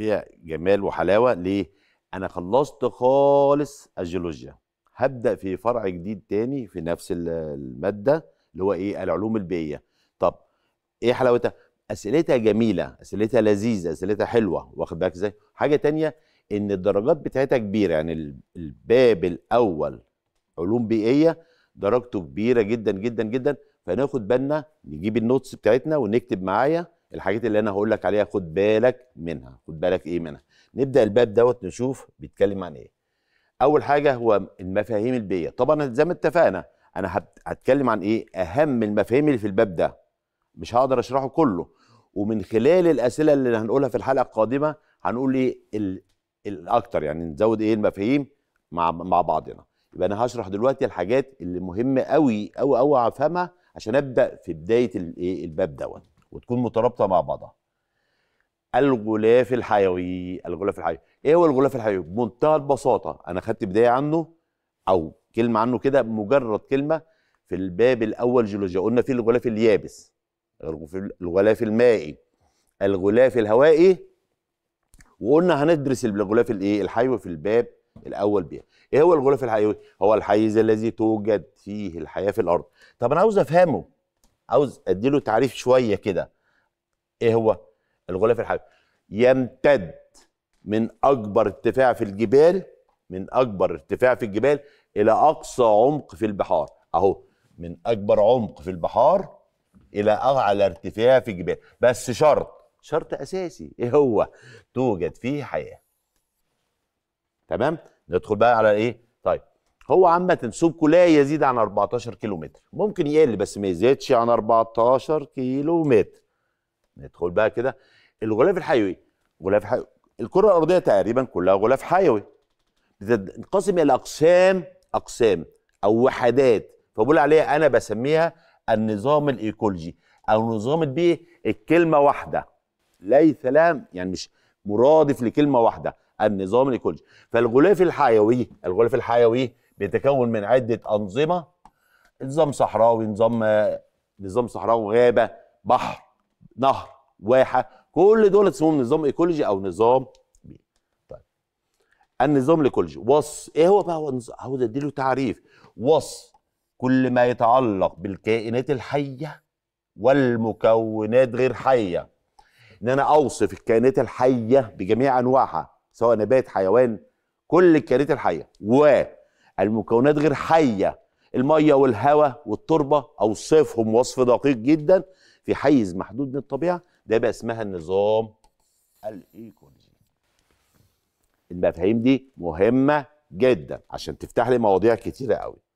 فيها جمال وحلاوه ليه؟ انا خلصت خالص الجيولوجيا هبدا في فرع جديد تاني في نفس الماده اللي هو ايه؟ العلوم البيئيه. طب ايه حلاوتها؟ اسئلتها جميله، اسئلتها لذيذه، اسئلتها حلوه، واخد بالك ازاي؟ حاجه تانيه ان الدرجات بتاعتها كبيره يعني الباب الاول علوم بيئيه درجته كبيره جدا جدا جدا فناخد بالنا نجيب النوتس بتاعتنا ونكتب معايا الحاجات اللي انا هقول لك عليها خد بالك منها خد بالك ايه منها نبدا الباب دوت نشوف بيتكلم عن ايه اول حاجه هو المفاهيم البيئيه طبعا زي ما اتفقنا انا هتكلم عن ايه اهم المفاهيم اللي في الباب ده مش هقدر اشرحه كله ومن خلال الاسئله اللي هنقولها في الحلقه القادمه هنقول ايه الاكتر يعني نزود ايه المفاهيم مع مع بعضنا يبقى انا هشرح دلوقتي الحاجات اللي مهمه قوي قوي قوي افهمها عشان ابدا في بدايه الايه الباب دوت وتكون مترابطه مع بعضها الغلاف الحيوي الغلاف الحيوي ايه هو الغلاف الحيوي بمنتهى البساطه انا خدت بدايه عنه او كلمه عنه كده مجرد كلمه في الباب الاول جيولوجيا قلنا في الغلاف اليابس الغلاف المائي الغلاف الهوائي وقلنا هندرس الغلاف الايه الحيوي في الباب الاول بيها ايه هو الغلاف الحيوي هو الحيز الذي توجد فيه الحياه في الارض طب انا عاوز افهمه عاوز اديله تعريف شويه كده ايه هو الغلاف الحجري يمتد من اكبر ارتفاع في الجبال من اكبر ارتفاع في الجبال الى اقصى عمق في البحار اهو من اكبر عمق في البحار الى اعلى ارتفاع في الجبال بس شرط شرط اساسي ايه هو توجد فيه حياه تمام ندخل بقى على ايه هو عامة سبكه لا يزيد عن 14 كيلو متر ممكن يقل بس ما يزيدش عن 14 كيلو متر ندخل بقى كده الغلاف الحيوي غلاف حيوي الكرة الأرضية تقريبا كلها غلاف حيوي بتنقسم إلى أقسام أقسام أو وحدات فبقول عليها أنا بسميها النظام الإيكولوجي أو نظام البيئي الكلمة واحدة ليس لها يعني مش مرادف لكلمة واحدة النظام الإيكولوجي فالغلاف الحيوي الغلاف الحيوي بيتكون من عده انظمه نظام صحراوي نظام آه، نظام صحراوي غابه بحر نهر واحه كل دول اسمهم نظام ايكولوجي او نظام طيب النظام الايكولوجي وص ايه هو بقى هو عاوز اديله تعريف وص كل ما يتعلق بالكائنات الحيه والمكونات غير حيه ان انا اوصف الكائنات الحيه بجميع انواعها سواء نبات حيوان كل الكائنات الحيه و المكونات غير حيه الميه والهواء والتربه اوصفهم وصف دقيق جدا في حيز محدود من الطبيعه ده يبقى اسمها النظام الايكولوجي المفاهيم دي مهمه جدا عشان تفتح لي مواضيع كتيره قوي